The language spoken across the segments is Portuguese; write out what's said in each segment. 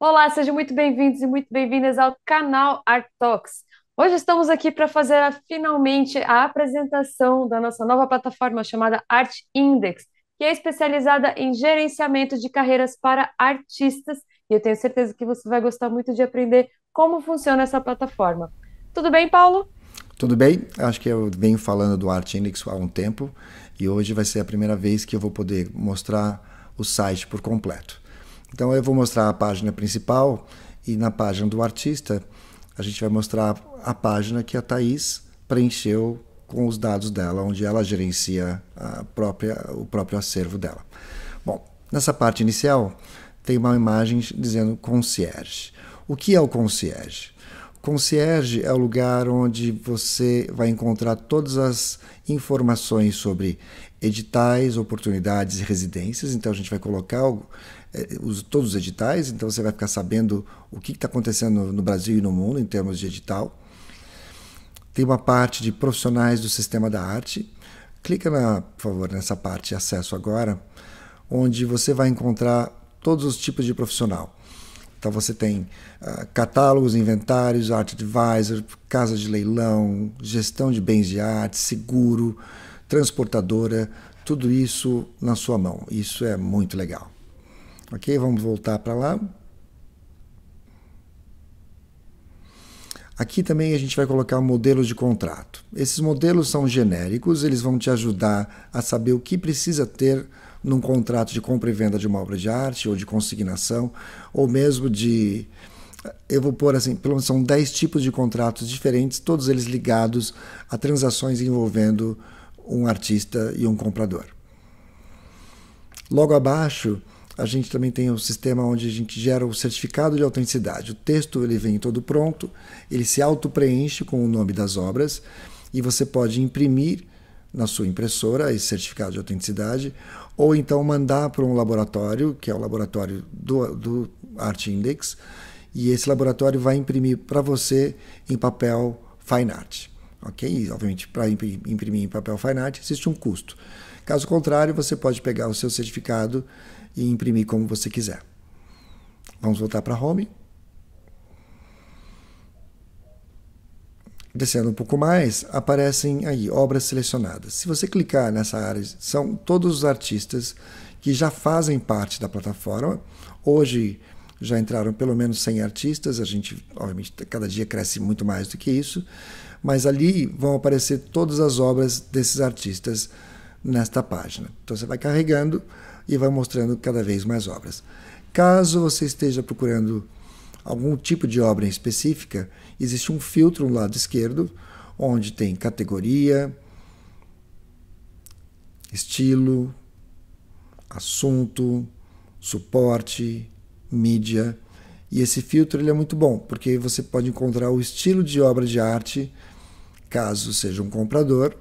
Olá, sejam muito bem-vindos e muito bem-vindas ao canal Art Talks. Hoje estamos aqui para fazer a, ah, finalmente a apresentação da nossa nova plataforma chamada Art Index, que é especializada em gerenciamento de carreiras para artistas, e eu tenho certeza que você vai gostar muito de aprender como funciona essa plataforma. Tudo bem, Paulo? Tudo bem, acho que eu venho falando do Art Index há um tempo e hoje vai ser a primeira vez que eu vou poder mostrar o site por completo. Então eu vou mostrar a página principal e na página do artista a gente vai mostrar a página que a Thaís preencheu com os dados dela, onde ela gerencia a própria, o próprio acervo dela. Bom, nessa parte inicial tem uma imagem dizendo concierge. O que é o concierge? Concierge é o lugar onde você vai encontrar todas as informações sobre editais, oportunidades e residências. Então a gente vai colocar é, todos os editais, então você vai ficar sabendo o que está acontecendo no Brasil e no mundo em termos de edital. Tem uma parte de profissionais do sistema da arte. Clica, na, por favor, nessa parte acesso agora, onde você vai encontrar todos os tipos de profissional. Então você tem uh, catálogos, inventários, art advisor, casa de leilão, gestão de bens de arte, seguro, transportadora, tudo isso na sua mão. Isso é muito legal. Ok, vamos voltar para lá. Aqui também a gente vai colocar modelos de contrato. Esses modelos são genéricos, eles vão te ajudar a saber o que precisa ter num contrato de compra e venda de uma obra de arte, ou de consignação, ou mesmo de. Eu vou pôr assim, pelo menos são 10 tipos de contratos diferentes, todos eles ligados a transações envolvendo um artista e um comprador. Logo abaixo, a gente também tem um sistema onde a gente gera o certificado de autenticidade. O texto ele vem todo pronto, ele se auto-preenche com o nome das obras e você pode imprimir na sua impressora esse certificado de autenticidade ou então mandar para um laboratório, que é o laboratório do, do Art Index, e esse laboratório vai imprimir para você em papel Fine Art. Ok? E, obviamente, para imprimir em papel Fine Art existe um custo. Caso contrário, você pode pegar o seu certificado e imprimir como você quiser. Vamos voltar para Home. Descendo um pouco mais, aparecem aí obras selecionadas. Se você clicar nessa área, são todos os artistas que já fazem parte da plataforma. Hoje já entraram pelo menos 100 artistas, a gente, obviamente, cada dia cresce muito mais do que isso, mas ali vão aparecer todas as obras desses artistas nesta página. Então você vai carregando e vai mostrando cada vez mais obras. Caso você esteja procurando algum tipo de obra específica, existe um filtro no lado esquerdo, onde tem categoria, estilo, assunto, suporte, mídia. E esse filtro ele é muito bom, porque você pode encontrar o estilo de obra de arte, caso seja um comprador,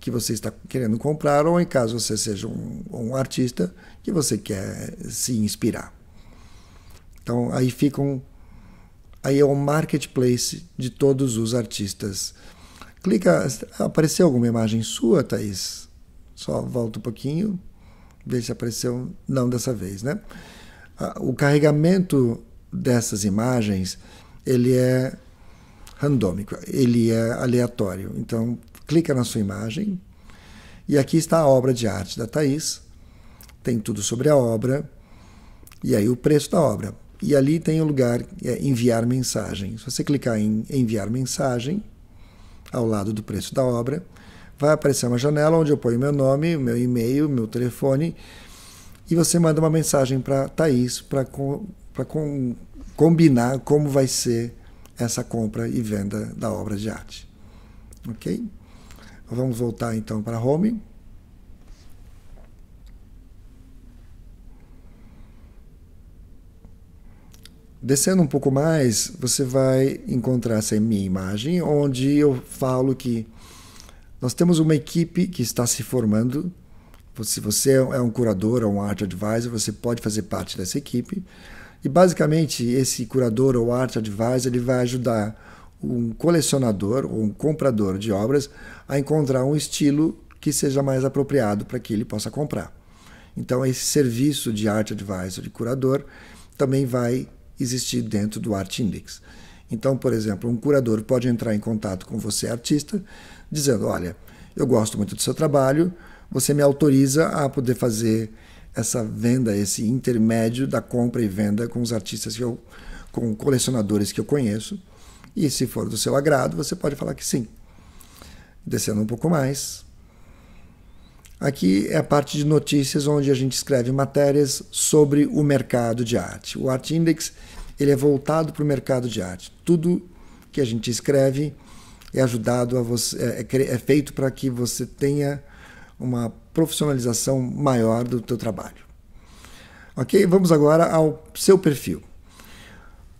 que você está querendo comprar, ou em caso você seja um, um artista que você quer se inspirar. Então aí ficam. Aí é o um marketplace de todos os artistas. Clica. Apareceu alguma imagem sua, Thaís? Só volta um pouquinho. Vê se apareceu. Não, dessa vez, né? O carregamento dessas imagens ele é randômico, ele é aleatório. Então clica na sua imagem. E aqui está a obra de arte da Thais. Tem tudo sobre a obra. E aí o preço da obra. E ali tem o lugar é, enviar mensagem. Se você clicar em enviar mensagem, ao lado do preço da obra, vai aparecer uma janela onde eu ponho meu nome, meu e-mail, meu telefone e você manda uma mensagem para Thais para com, com, combinar como vai ser essa compra e venda da obra de arte. Ok? Vamos voltar então para home. Descendo um pouco mais, você vai encontrar essa minha imagem, onde eu falo que nós temos uma equipe que está se formando. Se você é um curador ou um art advisor, você pode fazer parte dessa equipe. E basicamente, esse curador ou art advisor ele vai ajudar um colecionador ou um comprador de obras a encontrar um estilo que seja mais apropriado para que ele possa comprar. Então, esse serviço de arte advisor, de curador, também vai existir dentro do Art Index. Então, por exemplo, um curador pode entrar em contato com você, artista, dizendo: Olha, eu gosto muito do seu trabalho, você me autoriza a poder fazer essa venda, esse intermédio da compra e venda com os artistas que eu, com colecionadores que eu conheço e se for do seu agrado, você pode falar que sim. Descendo um pouco mais. Aqui é a parte de notícias onde a gente escreve matérias sobre o mercado de arte. O Art Index ele é voltado para o mercado de arte. Tudo que a gente escreve é ajudado a você, é, é, é feito para que você tenha uma profissionalização maior do teu trabalho. Ok, vamos agora ao seu perfil.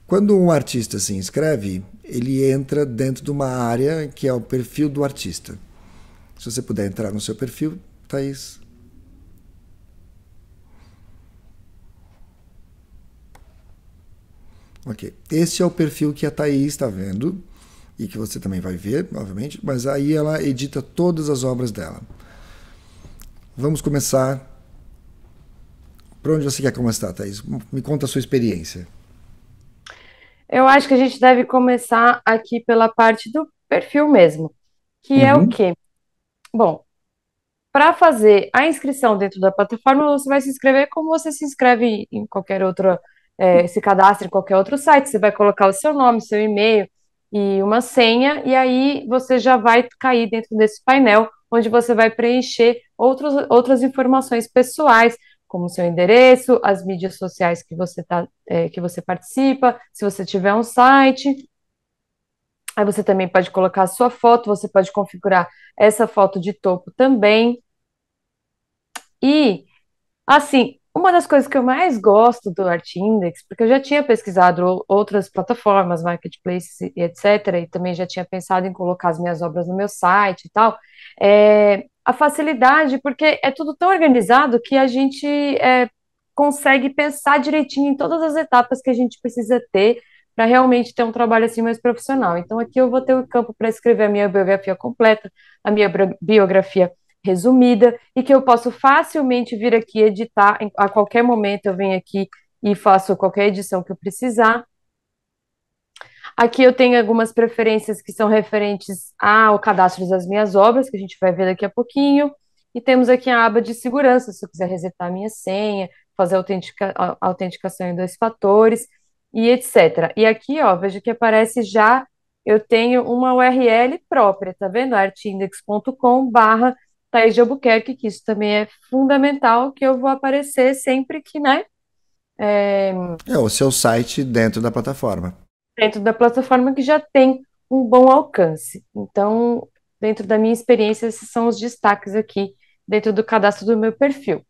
Quando um artista se inscreve, ele entra dentro de uma área que é o perfil do artista. Se você puder entrar no seu perfil, Thaís. Ok. Esse é o perfil que a Thaís está vendo e que você também vai ver, obviamente, mas aí ela edita todas as obras dela. Vamos começar. Por onde você quer começar, Thaís? Me conta a sua experiência. Eu acho que a gente deve começar aqui pela parte do perfil mesmo, que uhum. é o uhum. quê? Bom, para fazer a inscrição dentro da plataforma, você vai se inscrever como você se inscreve em qualquer outro é, se cadastra em qualquer outro site, você vai colocar o seu nome, seu e-mail e uma senha, e aí você já vai cair dentro desse painel onde você vai preencher outros, outras informações pessoais, como seu endereço, as mídias sociais que você, tá, é, que você participa, se você tiver um site. Aí você também pode colocar a sua foto, você pode configurar essa foto de topo também. E, assim, uma das coisas que eu mais gosto do Art Index, porque eu já tinha pesquisado outras plataformas, marketplaces e etc., e também já tinha pensado em colocar as minhas obras no meu site e tal, é, a facilidade, porque é tudo tão organizado que a gente é, consegue pensar direitinho em todas as etapas que a gente precisa ter para realmente ter um trabalho assim mais profissional. Então aqui eu vou ter o campo para escrever a minha biografia completa, a minha biografia resumida e que eu posso facilmente vir aqui editar a qualquer momento eu venho aqui e faço qualquer edição que eu precisar. Aqui eu tenho algumas preferências que são referentes ao cadastro das minhas obras, que a gente vai ver daqui a pouquinho. E temos aqui a aba de segurança, se eu quiser resetar a minha senha, fazer autentica, a autenticação em dois fatores e etc. E aqui, ó, veja que aparece já, eu tenho uma URL própria, tá vendo? artindex.com barra Thaís de Albuquerque, que isso também é fundamental, que eu vou aparecer sempre que, né? É... é o seu site dentro da plataforma dentro da plataforma que já tem um bom alcance. Então, dentro da minha experiência, esses são os destaques aqui dentro do cadastro do meu perfil.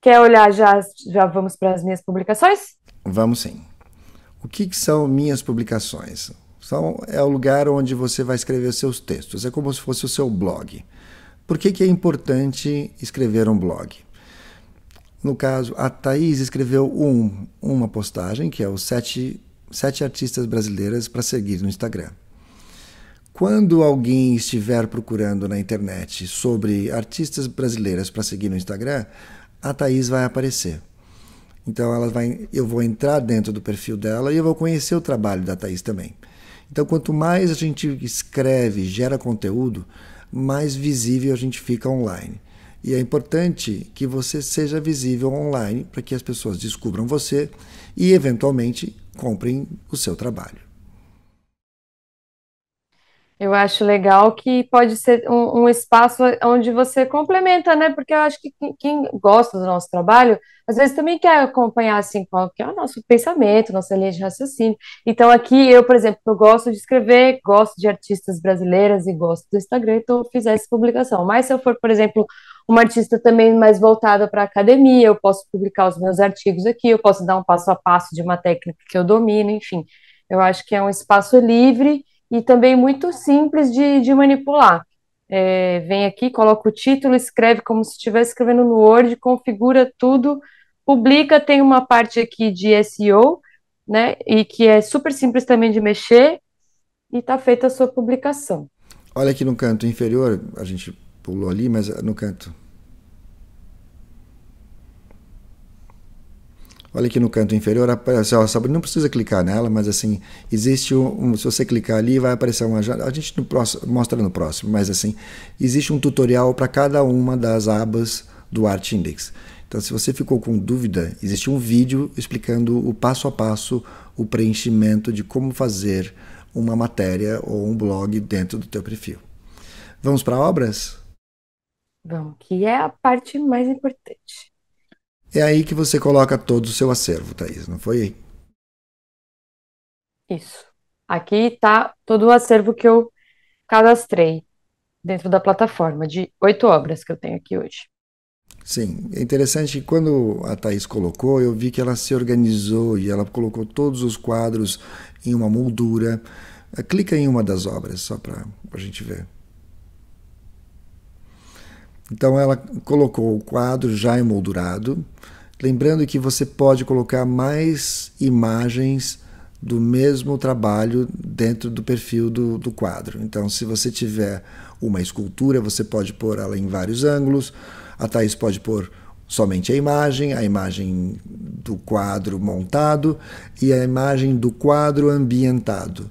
Quer olhar já? Já vamos para as minhas publicações? Vamos sim. O que, que são minhas publicações? São, é o lugar onde você vai escrever seus textos. É como se fosse o seu blog. Por que, que é importante escrever um blog? No caso, a Thaís escreveu um, uma postagem, que é o sete sete artistas brasileiras para seguir no Instagram. Quando alguém estiver procurando na internet sobre artistas brasileiras para seguir no Instagram, a Thaís vai aparecer. Então ela vai, eu vou entrar dentro do perfil dela e eu vou conhecer o trabalho da Thaís também. Então quanto mais a gente escreve, gera conteúdo, mais visível a gente fica online. E é importante que você seja visível online para que as pessoas descubram você e eventualmente comprem o seu trabalho. Eu acho legal que pode ser um, um, espaço onde você complementa, né? Porque eu acho que quem, quem, gosta do nosso trabalho, às vezes também quer acompanhar, assim, qual que é o nosso pensamento, nossa linha de raciocínio. Então, aqui, eu, por exemplo, eu gosto de escrever, gosto de artistas brasileiras e gosto do Instagram, então eu fiz essa publicação. Mas se eu for, por exemplo, uma artista também mais voltada para a academia, eu posso publicar os meus artigos aqui, eu posso dar um passo a passo de uma técnica que eu domino, enfim. Eu acho que é um espaço livre e também muito simples de, de manipular. É, vem aqui, coloca o título, escreve como se estivesse escrevendo no Word, configura tudo, publica, tem uma parte aqui de SEO, né, e que é super simples também de mexer, e está feita a sua publicação. Olha aqui no canto inferior, a gente Pulou ali, mas no canto. Olha aqui no canto inferior, aparece, ó, não precisa clicar nela, mas assim, existe um, um, se você clicar ali vai aparecer uma, a gente no próximo, mostra no próximo, mas assim, existe um tutorial para cada uma das abas do Art Index. Então, se você ficou com dúvida, existe um vídeo explicando o passo a passo, o preenchimento de como fazer uma matéria ou um blog dentro do teu perfil. Vamos para obras? Vamos, então, que é a parte mais importante. É aí que você coloca todo o seu acervo, Thaís, não foi? Isso. Aqui está todo o acervo que eu cadastrei dentro da plataforma, de oito obras que eu tenho aqui hoje. Sim, é interessante que quando a Thaís colocou, eu vi que ela se organizou e ela colocou todos os quadros em uma moldura. Clica em uma das obras, só para a gente ver. Então ela colocou o quadro já emoldurado, lembrando que você pode colocar mais imagens do mesmo trabalho dentro do perfil do, do quadro. Então, se você tiver uma escultura, você pode pôr ela em vários ângulos. A Thais pode pôr somente a imagem, a imagem do quadro montado e a imagem do quadro ambientado.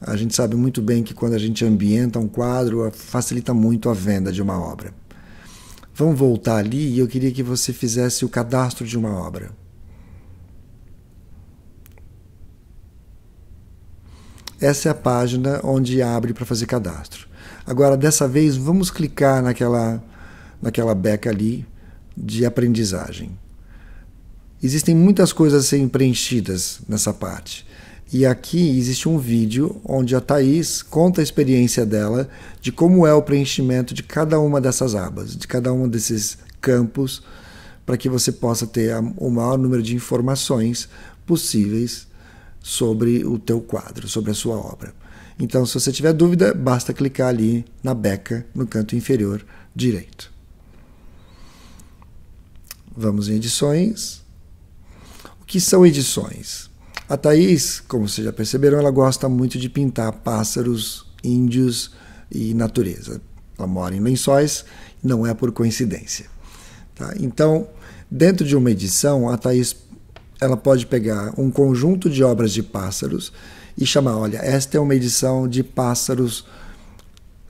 A gente sabe muito bem que quando a gente ambienta um quadro, facilita muito a venda de uma obra. Vamos voltar ali e eu queria que você fizesse o cadastro de uma obra. Essa é a página onde abre para fazer cadastro. Agora, dessa vez, vamos clicar naquela, naquela beca ali de aprendizagem. Existem muitas coisas a serem preenchidas nessa parte. E aqui existe um vídeo onde a Thaís conta a experiência dela de como é o preenchimento de cada uma dessas abas, de cada um desses campos, para que você possa ter o maior número de informações possíveis sobre o teu quadro, sobre a sua obra. Então, se você tiver dúvida, basta clicar ali na beca, no canto inferior direito. Vamos em edições. O que são edições? A Thaís, como vocês já perceberam, ela gosta muito de pintar pássaros, índios e natureza. Ela mora em lençóis, não é por coincidência. Tá? Então, dentro de uma edição, a Thaís ela pode pegar um conjunto de obras de pássaros e chamar, olha, esta é uma edição de pássaros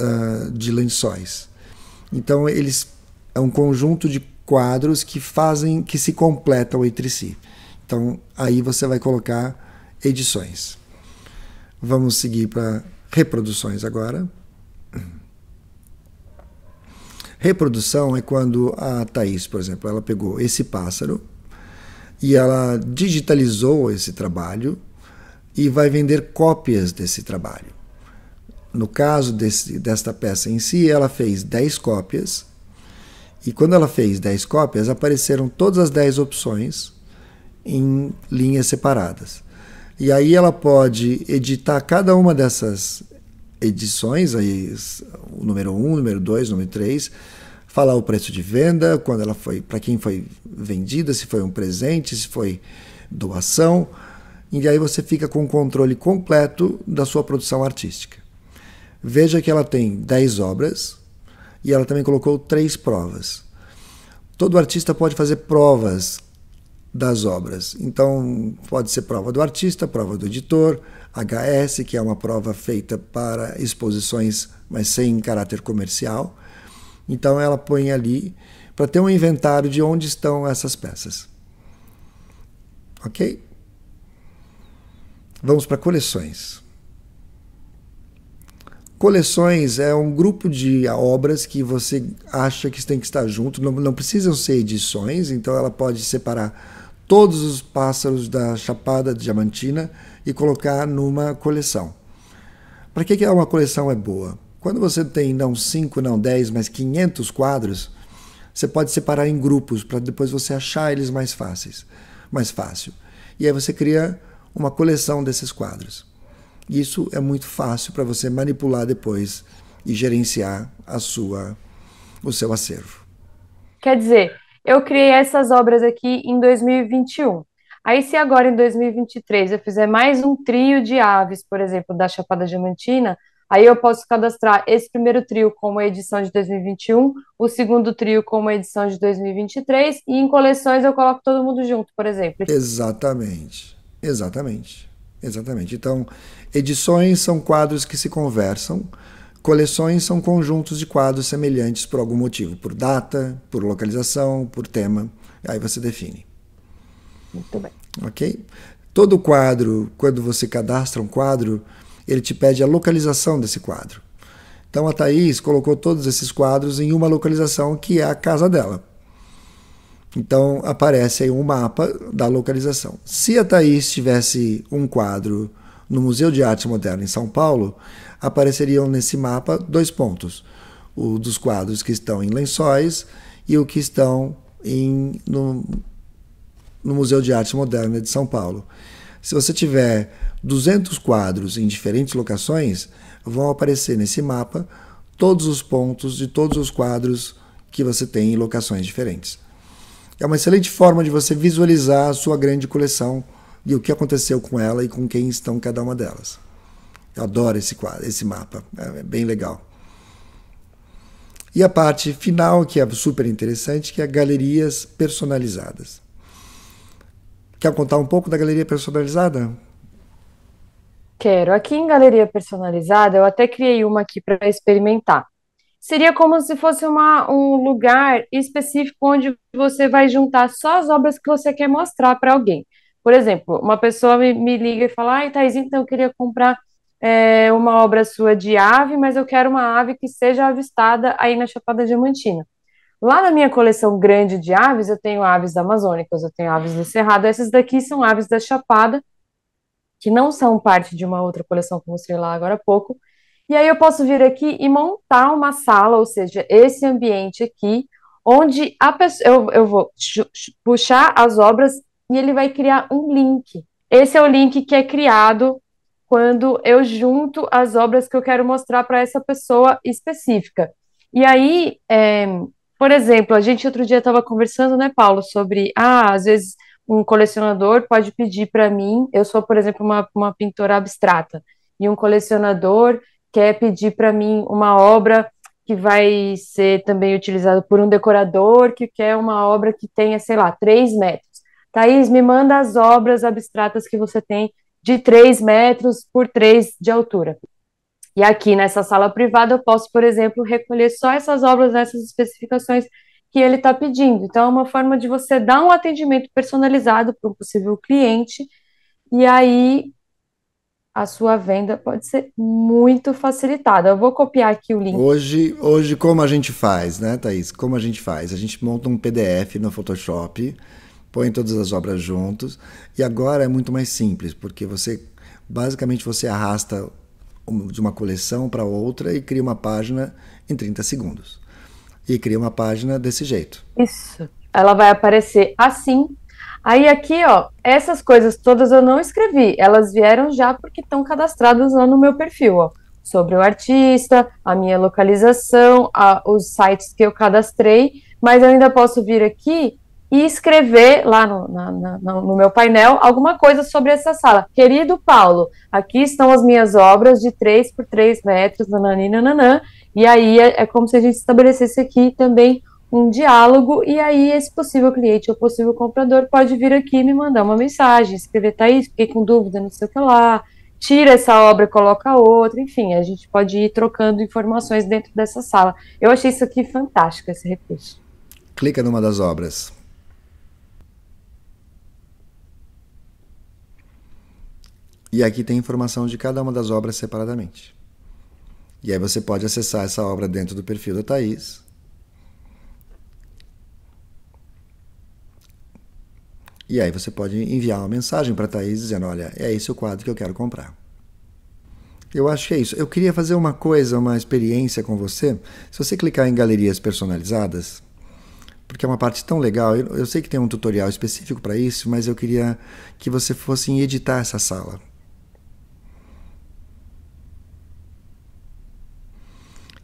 uh, de lençóis. Então eles é um conjunto de quadros que fazem que se completam entre si. Então aí você vai colocar edições. Vamos seguir para reproduções agora. Reprodução é quando a Thaís, por exemplo, ela pegou esse pássaro e ela digitalizou esse trabalho e vai vender cópias desse trabalho. No caso desse, desta peça em si, ela fez 10 cópias e quando ela fez 10 cópias, apareceram todas as 10 opções em linhas separadas. E aí ela pode editar cada uma dessas edições, aí, o número 1, um, número 2, número 3, falar o preço de venda, quando ela foi, para quem foi vendida, se foi um presente, se foi doação, e aí você fica com o controle completo da sua produção artística. Veja que ela tem 10 obras e ela também colocou três provas. Todo artista pode fazer provas das obras. Então, pode ser prova do artista, prova do editor, HS, que é uma prova feita para exposições, mas sem caráter comercial. Então, ela põe ali para ter um inventário de onde estão essas peças. Ok? Vamos para coleções. Coleções é um grupo de obras que você acha que tem que estar junto, não, não precisam ser edições, então ela pode separar todos os pássaros da Chapada Diamantina e colocar numa coleção. Para que, uma coleção é boa? Quando você tem não 5, não 10, mas 500 quadros, você pode separar em grupos para depois você achar eles mais fáceis, mais fácil. E aí você cria uma coleção desses quadros. Isso é muito fácil para você manipular depois e gerenciar a sua o seu acervo. Quer dizer, eu criei essas obras aqui em 2021. Aí, se agora em 2023 eu fizer mais um trio de aves, por exemplo, da Chapada Diamantina, aí eu posso cadastrar esse primeiro trio como edição de 2021, o segundo trio como edição de 2023, e em coleções eu coloco todo mundo junto, por exemplo. Exatamente, exatamente, exatamente. Então, edições são quadros que se conversam Coleções são conjuntos de quadros semelhantes por algum motivo, por data, por localização, por tema. Aí você define. Muito bem. Ok? Todo quadro, quando você cadastra um quadro, ele te pede a localização desse quadro. Então a Thaís colocou todos esses quadros em uma localização que é a casa dela. Então aparece aí um mapa da localização. Se a Thaís tivesse um quadro no Museu de Arte Moderna em São Paulo, apareceriam nesse mapa dois pontos: o dos quadros que estão em lençóis e o que estão em, no, no Museu de Arte Moderna de São Paulo. Se você tiver 200 quadros em diferentes locações, vão aparecer nesse mapa todos os pontos de todos os quadros que você tem em locações diferentes. É uma excelente forma de você visualizar a sua grande coleção e o que aconteceu com ela e com quem estão cada uma delas. Eu adoro esse quadro, esse mapa, é, é bem legal. E a parte final, que é super interessante, que é galerias personalizadas. Quer contar um pouco da galeria personalizada? Quero. Aqui em galeria personalizada, eu até criei uma aqui para experimentar. Seria como se fosse uma, um lugar específico onde você vai juntar só as obras que você quer mostrar para alguém. Por exemplo, uma pessoa me, me liga e fala, ai, Thais, então eu queria comprar é, uma obra sua de ave, mas eu quero uma ave que seja avistada aí na Chapada Diamantina. Lá na minha coleção grande de aves, eu tenho aves da Amazônicas, eu tenho aves do Cerrado, essas daqui são aves da Chapada, que não são parte de uma outra coleção que eu mostrei lá agora há pouco, e aí eu posso vir aqui e montar uma sala, ou seja, esse ambiente aqui, onde a pessoa, eu, eu vou puxar as obras e ele vai criar um link. Esse é o link que é criado quando eu junto as obras que eu quero mostrar para essa pessoa específica. E aí, é, por exemplo, a gente outro dia estava conversando, né, Paulo, sobre, ah, às vezes um colecionador pode pedir para mim, eu sou, por exemplo, uma, uma pintora abstrata, e um colecionador quer pedir para mim uma obra que vai ser também utilizada por um decorador que quer uma obra que tenha, sei lá, três metros. Thaís, me manda as obras abstratas que você tem de 3 metros por 3 de altura. E aqui nessa sala privada eu posso, por exemplo, recolher só essas obras nessas especificações que ele está pedindo. Então, é uma forma de você dar um atendimento personalizado para um possível cliente, e aí a sua venda pode ser muito facilitada. Eu vou copiar aqui o link. Hoje, hoje como a gente faz, né, Thaís? Como a gente faz? A gente monta um PDF no Photoshop põe todas as obras juntos. E agora é muito mais simples, porque você basicamente você arrasta de uma coleção para outra e cria uma página em 30 segundos. E cria uma página desse jeito. Isso. Ela vai aparecer assim. Aí aqui, ó, essas coisas todas eu não escrevi, elas vieram já porque estão cadastradas lá no meu perfil, ó. Sobre o artista, a minha localização, a, os sites que eu cadastrei, mas eu ainda posso vir aqui e escrever lá no, na, na, no, meu painel alguma coisa sobre essa sala. Querido Paulo, aqui estão as minhas obras de 3 por 3 metros, nananina, nananã, e aí é, é como se a gente estabelecesse aqui também um diálogo, e aí esse possível cliente ou possível comprador pode vir aqui me mandar uma mensagem, escrever, tá aí, fiquei com dúvida, não sei o que lá, tira essa obra, coloca outra, enfim, a gente pode ir trocando informações dentro dessa sala. Eu achei isso aqui fantástico, esse recurso. Clica numa das obras. E aqui tem informação de cada uma das obras separadamente. E aí você pode acessar essa obra dentro do perfil da Thaís. E aí você pode enviar uma mensagem para a Thaís dizendo, olha, é esse o quadro que eu quero comprar. Eu acho que é isso. Eu queria fazer uma coisa, uma experiência com você. Se você clicar em galerias personalizadas, porque é uma parte tão legal, eu, eu sei que tem um tutorial específico para isso, mas eu queria que você fosse editar essa sala.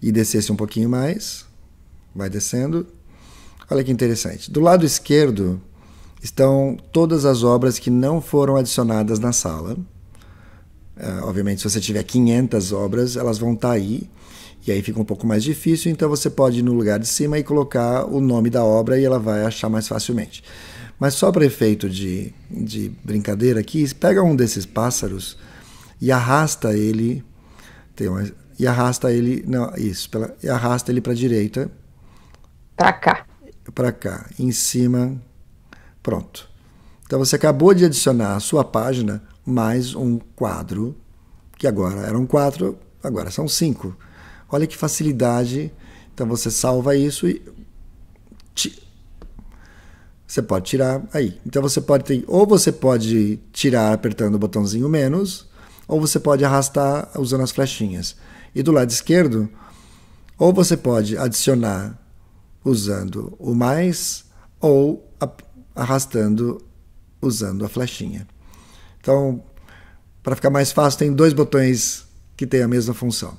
e descesse um pouquinho mais, vai descendo. Olha que interessante. Do lado esquerdo estão todas as obras que não foram adicionadas na sala. Uh, obviamente, se você tiver 500 obras, elas vão estar tá aí. E aí fica um pouco mais difícil, então você pode ir no lugar de cima e colocar o nome da obra e ela vai achar mais facilmente. Mas só para efeito de, de brincadeira aqui, pega um desses pássaros e arrasta ele. Tem uma, e arrasta ele. Não, isso, pela, e arrasta ele para a direita. Para cá. Para cá, em cima. Pronto. Então você acabou de adicionar à sua página mais um quadro, que agora eram quatro, agora são cinco. Olha que facilidade. Então você salva isso e. Você pode tirar aí. Então você pode ter. Ou você pode tirar apertando o botãozinho menos, ou você pode arrastar usando as flechinhas. E do lado esquerdo, ou você pode adicionar usando o mais ou arrastando usando a flechinha. Então, para ficar mais fácil, tem dois botões que têm a mesma função.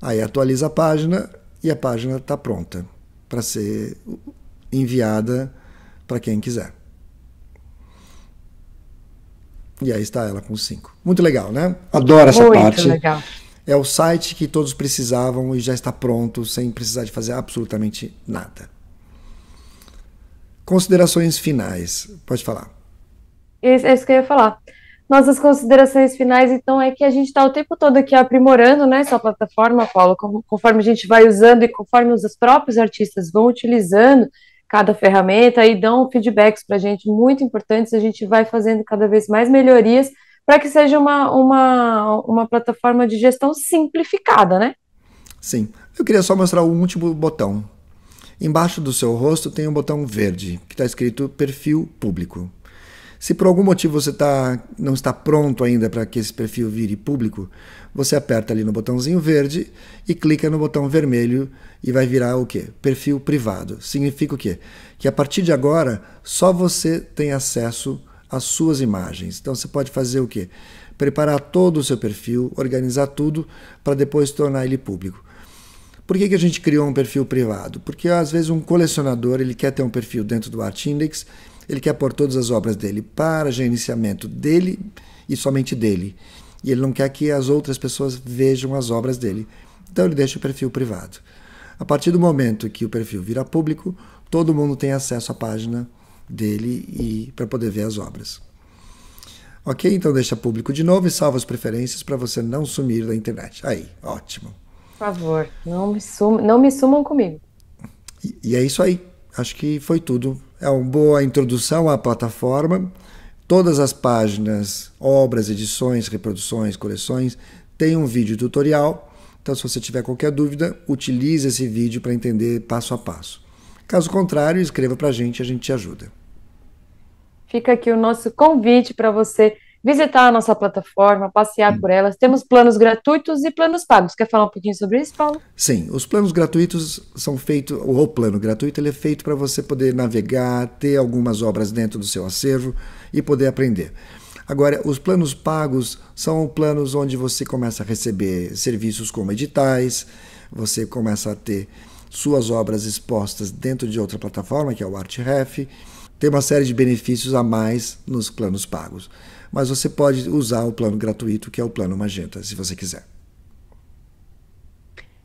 Aí atualiza a página e a página está pronta para ser enviada para quem quiser. E aí está ela com 5. Muito legal, né? Adoro essa Muito parte. Muito legal. É o site que todos precisavam e já está pronto, sem precisar de fazer absolutamente nada. Considerações finais. Pode falar. É isso que eu ia falar. Nossas considerações finais, então, é que a gente está o tempo todo aqui aprimorando né, essa plataforma, Paulo, conforme a gente vai usando e conforme os próprios artistas vão utilizando cada ferramenta e dão feedbacks para a gente muito importantes, a gente vai fazendo cada vez mais melhorias para que seja uma, uma, uma plataforma de gestão simplificada, né? Sim. Eu queria só mostrar o último botão. Embaixo do seu rosto tem um botão verde que está escrito perfil público. Se por algum motivo você tá, não está pronto ainda para que esse perfil vire público, você aperta ali no botãozinho verde e clica no botão vermelho e vai virar o quê? Perfil privado. Significa o quê? Que a partir de agora só você tem acesso as suas imagens. Então você pode fazer o quê? Preparar todo o seu perfil, organizar tudo para depois tornar ele público. Por que, que a gente criou um perfil privado? Porque às vezes um colecionador ele quer ter um perfil dentro do Art Index, ele quer pôr todas as obras dele para gerenciamento dele e somente dele. E ele não quer que as outras pessoas vejam as obras dele. Então ele deixa o perfil privado. A partir do momento que o perfil vira público, todo mundo tem acesso à página dele e para poder ver as obras. Ok? Então deixa público de novo e salva as preferências para você não sumir da internet. Aí, ótimo. Por favor, não me, não me sumam comigo. E, e é isso aí. Acho que foi tudo. É uma boa introdução à plataforma. Todas as páginas, obras, edições, reproduções, coleções, tem um vídeo tutorial. Então, se você tiver qualquer dúvida, utilize esse vídeo para entender passo a passo. Caso contrário, escreva para a gente, a gente te ajuda fica aqui o nosso convite para você visitar a nossa plataforma, passear por elas. Temos planos gratuitos e planos pagos. Quer falar um pouquinho sobre isso, Paulo? Sim, os planos gratuitos são feitos, ou o plano gratuito ele é feito para você poder navegar, ter algumas obras dentro do seu acervo e poder aprender. Agora, os planos pagos são planos onde você começa a receber serviços como editais, você começa a ter suas obras expostas dentro de outra plataforma, que é o ArtRef, tem uma série de benefícios a mais nos planos pagos. Mas você pode usar o plano gratuito, que é o plano Magenta, se você quiser.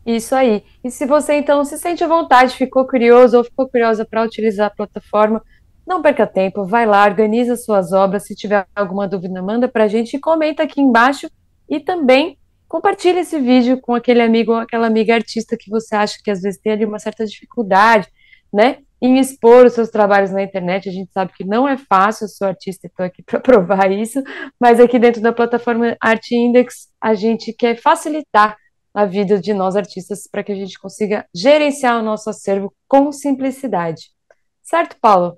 Isso aí. E se você então se sente à vontade, ficou curioso ou ficou curiosa para utilizar a plataforma, não perca tempo, vai lá, organiza suas obras. Se tiver alguma dúvida, manda para a gente e comenta aqui embaixo. E também compartilhe esse vídeo com aquele amigo ou aquela amiga artista que você acha que às vezes tem ali uma certa dificuldade, né? em expor os seus trabalhos na internet. A gente sabe que não é fácil, eu sou artista e então, estou aqui para provar isso, mas aqui dentro da plataforma Arte Index, a gente quer facilitar a vida de nós artistas para que a gente consiga gerenciar o nosso acervo com simplicidade. Certo, Paulo?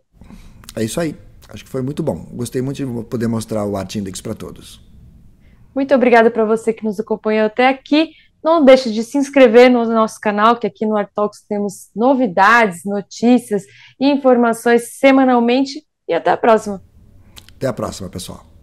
É isso aí. Acho que foi muito bom. Gostei muito de poder mostrar o Arte Index para todos. Muito obrigada para você que nos acompanhou até aqui. Não deixe de se inscrever no nosso canal, que aqui no Art Talks temos novidades, notícias e informações semanalmente. E até a próxima. Até a próxima, pessoal.